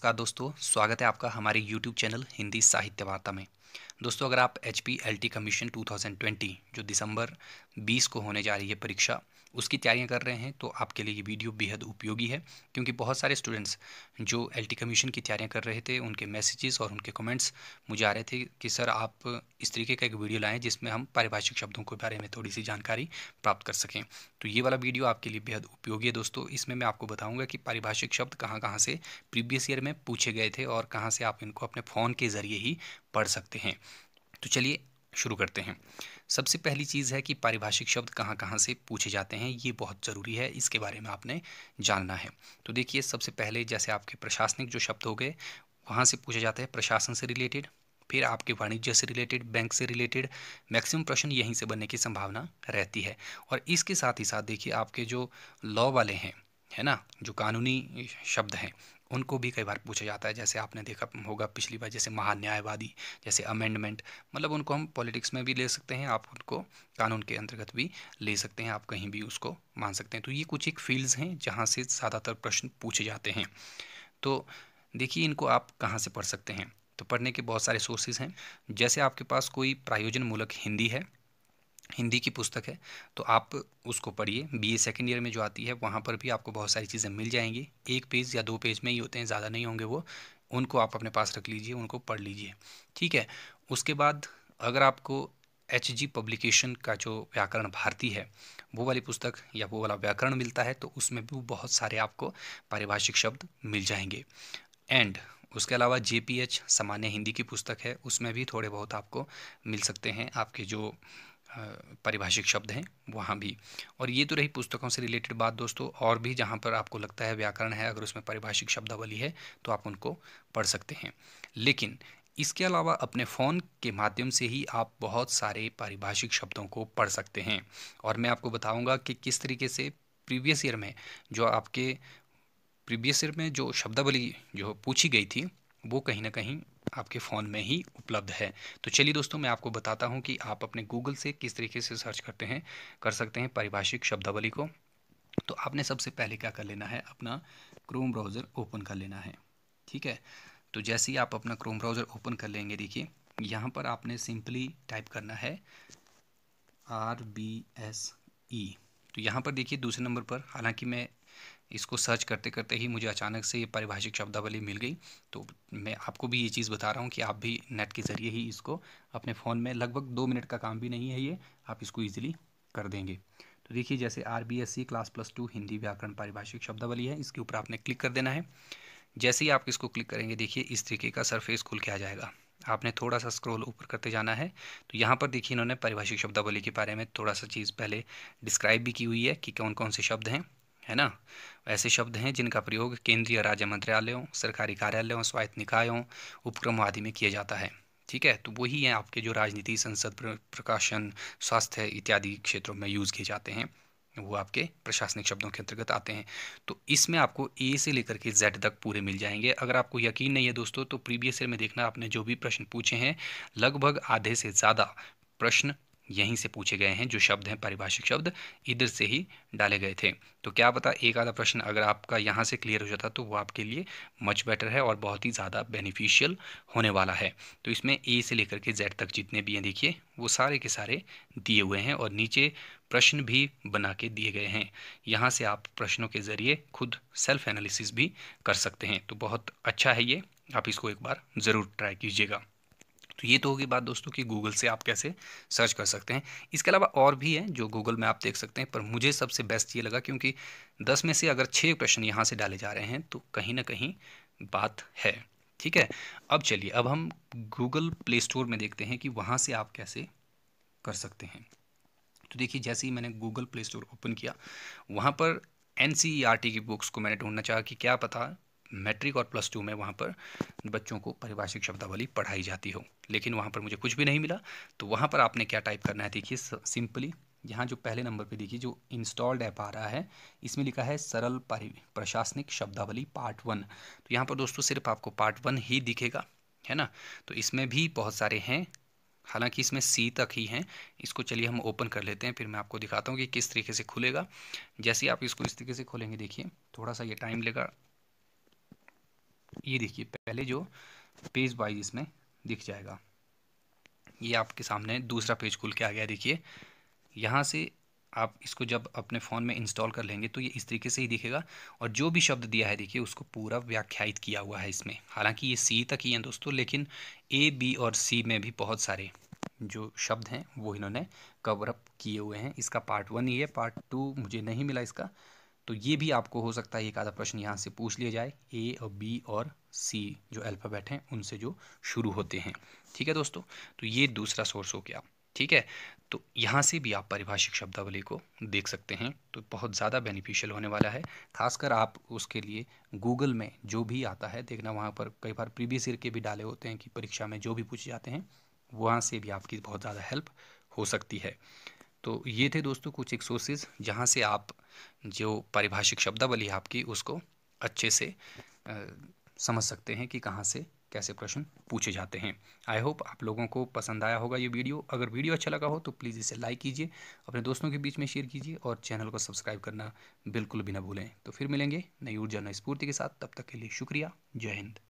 नमस्कार दोस्तों स्वागत है आपका हमारे YouTube चैनल हिंदी साहित्य वार्ता में दोस्तों अगर आप H P L T commission 2020 जो दिसंबर 20 को होने जा रही है परीक्षा उसकी तैयारियां कर रहे हैं तो आपके लिए ये वीडियो बेहद उपयोगी है क्योंकि बहुत सारे स्टूडेंट्स जो एल कमीशन की तैयारियां कर रहे थे उनके मैसेजेस और उनके कमेंट्स मुझे आ रहे थे कि सर आप इस तरीके का एक वीडियो लाएँ जिसमें हम पारिभाषिक शब्दों के बारे में थोड़ी सी जानकारी प्राप्त कर सकें तो ये वाला वीडियो आपके लिए बेहद उपयोगी है दोस्तों इसमें मैं आपको बताऊँगा कि पारिभाषिक शब्द कहाँ कहाँ से प्रीवियस ईयर में पूछे गए थे और कहाँ से आप इनको अपने फ़ोन के ज़रिए ही पढ़ सकते हैं तो चलिए शुरू करते हैं सबसे पहली चीज़ है कि पारिभाषिक शब्द कहाँ कहाँ से पूछे जाते हैं ये बहुत ज़रूरी है इसके बारे में आपने जानना है तो देखिए सबसे पहले जैसे आपके प्रशासनिक जो शब्द हो गए वहाँ से पूछे जाते हैं प्रशासन से रिलेटेड फिर आपके वाणिज्य से रिलेटेड बैंक से रिलेटेड मैक्सिमम प्रश्न यहीं से बनने की संभावना रहती है और इसके साथ ही साथ देखिए आपके जो लॉ वाले हैं है ना जो कानूनी शब्द हैं उनको भी कई बार पूछा जाता है जैसे आपने देखा होगा पिछली बार जैसे महान्यायवादी जैसे अमेंडमेंट मतलब उनको हम पॉलिटिक्स में भी ले सकते हैं आप उनको कानून के अंतर्गत भी ले सकते हैं आप कहीं भी उसको मान सकते हैं तो ये कुछ एक फील्ड्स हैं जहाँ से ज़्यादातर प्रश्न पूछे जाते हैं तो देखिए इनको आप कहाँ से पढ़ सकते हैं तो पढ़ने के बहुत सारे सोर्सेज हैं जैसे आपके पास कोई प्रायोजन मूलक हिंदी है हिंदी की पुस्तक है तो आप उसको पढ़िए बीए सेकेंड ईयर में जो आती है वहाँ पर भी आपको बहुत सारी चीज़ें मिल जाएंगी एक पेज या दो पेज में ही होते हैं ज़्यादा नहीं होंगे वो उनको आप अपने पास रख लीजिए उनको पढ़ लीजिए ठीक है उसके बाद अगर आपको एच जी पब्लिकेशन का जो व्याकरण भारती है वो वाली पुस्तक या वो वाला व्याकरण मिलता है तो उसमें भी बहुत सारे आपको पारिभाषिक शब्द मिल जाएंगे एंड उसके अलावा जे पी एच सामान्य हिंदी की पुस्तक है उसमें भी थोड़े बहुत आपको मिल सकते हैं आपके जो परिभाषिक शब्द हैं वहाँ भी और ये तो रही पुस्तकों से रिलेटेड बात दोस्तों और भी जहाँ पर आपको लगता है व्याकरण है अगर उसमें परिभाषिक शब्दावली है तो आप उनको पढ़ सकते हैं लेकिन इसके अलावा अपने फ़ोन के माध्यम से ही आप बहुत सारे पारिभाषिक शब्दों को पढ़ सकते हैं और मैं आपको बताऊँगा कि किस तरीके से प्रीवियस ईयर में जो आपके प्रीवियस ईयर में जो शब्दावली जो पूछी गई थी वो कहीं ना कहीं आपके फ़ोन में ही उपलब्ध है तो चलिए दोस्तों मैं आपको बताता हूँ कि आप अपने गूगल से किस तरीके से सर्च करते हैं कर सकते हैं परिभाषिक शब्दावली को तो आपने सबसे पहले क्या कर लेना है अपना क्रोम ब्राउज़र ओपन कर लेना है ठीक है तो जैसे ही आप अपना क्रोम ब्राउज़र ओपन कर लेंगे देखिए यहाँ पर आपने सिंपली टाइप करना है आर बी एस ई तो यहाँ पर देखिए दूसरे नंबर पर हालांकि मैं इसको सर्च करते करते ही मुझे अचानक से ये पारिभाषिक शब्दावली मिल गई तो मैं आपको भी ये चीज़ बता रहा हूँ कि आप भी नेट के ज़रिए ही इसको अपने फ़ोन में लगभग दो मिनट का काम भी नहीं है ये आप इसको ईजिली कर देंगे तो देखिए जैसे R B S C class plus two Hindi व्याकरण पारिभाषिक शब्दावली है इसके ऊपर आपने क्लिक कर देना है जैसे ही आप इसको क्लिक करेंगे देखिए इस तरीके का सरफेस खुल के आ जाएगा आपने थोड़ा सा स्क्रॉल ऊपर करते जाना है तो यहाँ पर देखिए इन्होंने पारिभाषिक शब्दावली के बारे में थोड़ा सा चीज़ पहले डिस्क्राइब भी की हुई है कि कौन कौन से शब्द हैं है ना ऐसे शब्द हैं जिनका प्रयोग केंद्रीय राज्य मंत्रालयों सरकारी कार्यालयों स्वायत्त निकायों उपक्रमों आदि में किया जाता है ठीक है तो वही हैं आपके जो राजनीति संसद प्रकाशन स्वास्थ्य इत्यादि क्षेत्रों में यूज़ किए जाते हैं वो आपके प्रशासनिक शब्दों के अंतर्गत आते हैं तो इसमें आपको ए से लेकर के जेड तक पूरे मिल जाएंगे अगर आपको यकीन नहीं है दोस्तों तो प्रीवियस ईयर में देखना आपने जो भी प्रश्न पूछे हैं लगभग आधे से ज़्यादा प्रश्न यहीं से पूछे गए हैं जो शब्द हैं पारिभाषिक शब्द इधर से ही डाले गए थे तो क्या पता एक आधा प्रश्न अगर आपका यहाँ से क्लियर हो जाता तो वो आपके लिए मच बेटर है और बहुत ही ज़्यादा बेनिफिशियल होने वाला है तो इसमें ए से लेकर के जेड तक जितने भी हैं देखिए वो सारे के सारे दिए हुए हैं और नीचे प्रश्न भी बना के दिए गए हैं यहाँ से आप प्रश्नों के ज़रिए खुद सेल्फ एनालिसिस भी कर सकते हैं तो बहुत अच्छा है ये आप इसको एक बार ज़रूर ट्राई कीजिएगा तो ये तो होगी बात दोस्तों कि गूगल से आप कैसे सर्च कर सकते हैं इसके अलावा और भी है जो गूगल में आप देख सकते हैं पर मुझे सबसे बेस्ट ये लगा क्योंकि दस में से अगर छः प्रश्न यहाँ से डाले जा रहे हैं तो कहीं ना कहीं बात है ठीक है अब चलिए अब हम गूगल प्ले स्टोर में देखते हैं कि वहाँ से आप कैसे कर सकते हैं तो देखिए जैसे ही मैंने गूगल प्ले स्टोर ओपन किया वहाँ पर एन e की बुक्स को मैंने ढूंढना चाहा कि क्या पता मैट्रिक और प्लस टू में वहाँ पर बच्चों को परिभाषिक शब्दावली पढ़ाई जाती हो लेकिन वहाँ पर मुझे कुछ भी नहीं मिला तो वहाँ पर आपने क्या टाइप करना है देखिए सिंपली यहाँ जो पहले नंबर पे देखिए जो इंस्टॉल्ड ऐप आ रहा है इसमें लिखा है सरल प्रशासनिक शब्दावली पार्ट वन तो यहाँ पर दोस्तों सिर्फ आपको पार्ट वन ही दिखेगा है ना तो इसमें भी बहुत सारे हैं हालांकि इसमें सी तक ही हैं इसको चलिए हम ओपन कर लेते हैं फिर मैं आपको दिखाता हूँ कि किस तरीके से खुलेगा जैसे आप इसको इस तरीके से खोलेंगे देखिए थोड़ा सा ये टाइम लेगा ये देखिए पहले जो पेज वाइज इसमें दिख जाएगा ये आपके सामने दूसरा पेज खुल के आ गया देखिए यहाँ से आप इसको जब अपने फ़ोन में इंस्टॉल कर लेंगे तो ये इस तरीके से ही दिखेगा और जो भी शब्द दिया है देखिए उसको पूरा व्याख्यात किया हुआ है इसमें हालांकि ये सी तक ही हैं दोस्तों लेकिन ए बी और सी में भी बहुत सारे जो शब्द हैं वो इन्होंने कवरअप किए हुए हैं इसका पार्ट वन ही है पार्ट टू मुझे नहीं मिला इसका तो ये भी आपको हो सकता है एक आधा प्रश्न यहाँ से पूछ लिया जाए ए और बी और सी जो अल्फ़ाबेट हैं उनसे जो शुरू होते हैं ठीक है दोस्तों तो ये दूसरा सोर्स हो गया ठीक है तो यहाँ से भी आप परिभाषिक शब्दावली को देख सकते हैं तो बहुत ज़्यादा बेनिफिशियल होने वाला है खासकर आप उसके लिए गूगल में जो भी आता है देखना वहाँ पर कई बार प्रीवियस ईयर के भी डाले होते हैं कि परीक्षा में जो भी पूछे जाते हैं वहाँ से भी आपकी बहुत ज़्यादा हेल्प हो सकती है तो ये थे दोस्तों कुछ एक सोर्सेज जहाँ से आप जो पारिभाषिक शब्दावली है आपकी उसको अच्छे से आ, समझ सकते हैं कि कहाँ से कैसे प्रश्न पूछे जाते हैं आई होप आप लोगों को पसंद आया होगा ये वीडियो अगर वीडियो अच्छा लगा हो तो प्लीज़ इसे लाइक कीजिए अपने दोस्तों के बीच में शेयर कीजिए और चैनल को सब्सक्राइब करना बिल्कुल भी ना भूलें तो फिर मिलेंगे नई ऊर्जा नई स्फूर्ति के साथ तब तक के लिए शुक्रिया जय हिंद